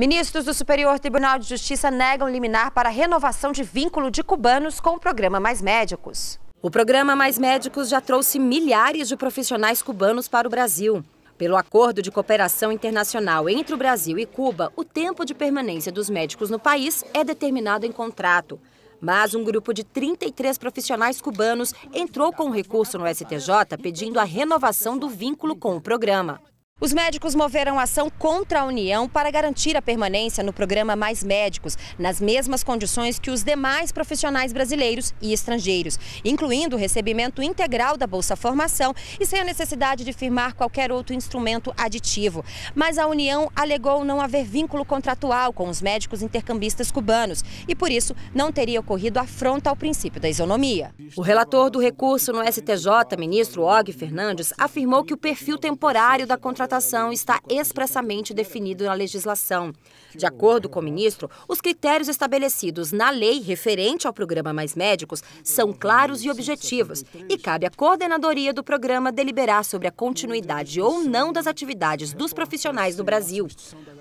Ministros do Superior Tribunal de Justiça negam liminar para renovação de vínculo de cubanos com o programa Mais Médicos. O programa Mais Médicos já trouxe milhares de profissionais cubanos para o Brasil. Pelo acordo de cooperação internacional entre o Brasil e Cuba, o tempo de permanência dos médicos no país é determinado em contrato. Mas um grupo de 33 profissionais cubanos entrou com recurso no STJ pedindo a renovação do vínculo com o programa. Os médicos moveram ação contra a União para garantir a permanência no programa Mais Médicos, nas mesmas condições que os demais profissionais brasileiros e estrangeiros, incluindo o recebimento integral da Bolsa Formação e sem a necessidade de firmar qualquer outro instrumento aditivo. Mas a União alegou não haver vínculo contratual com os médicos intercambistas cubanos e, por isso, não teria ocorrido afronta ao princípio da isonomia. O relator do recurso no STJ, ministro Og Fernandes, afirmou que o perfil temporário da contratação contratação está expressamente definido na legislação. De acordo com o ministro, os critérios estabelecidos na lei referente ao programa Mais Médicos são claros e objetivos e cabe à coordenadoria do programa deliberar sobre a continuidade ou não das atividades dos profissionais do Brasil.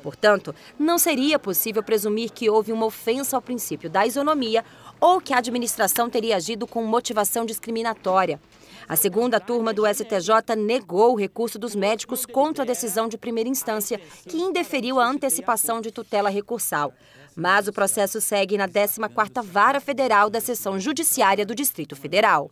Portanto, não seria possível presumir que houve uma ofensa ao princípio da isonomia ou que a administração teria agido com motivação discriminatória. A segunda turma do STJ negou o recurso dos médicos contra a decisão de primeira instância, que indeferiu a antecipação de tutela recursal. Mas o processo segue na 14ª Vara Federal da Seção Judiciária do Distrito Federal.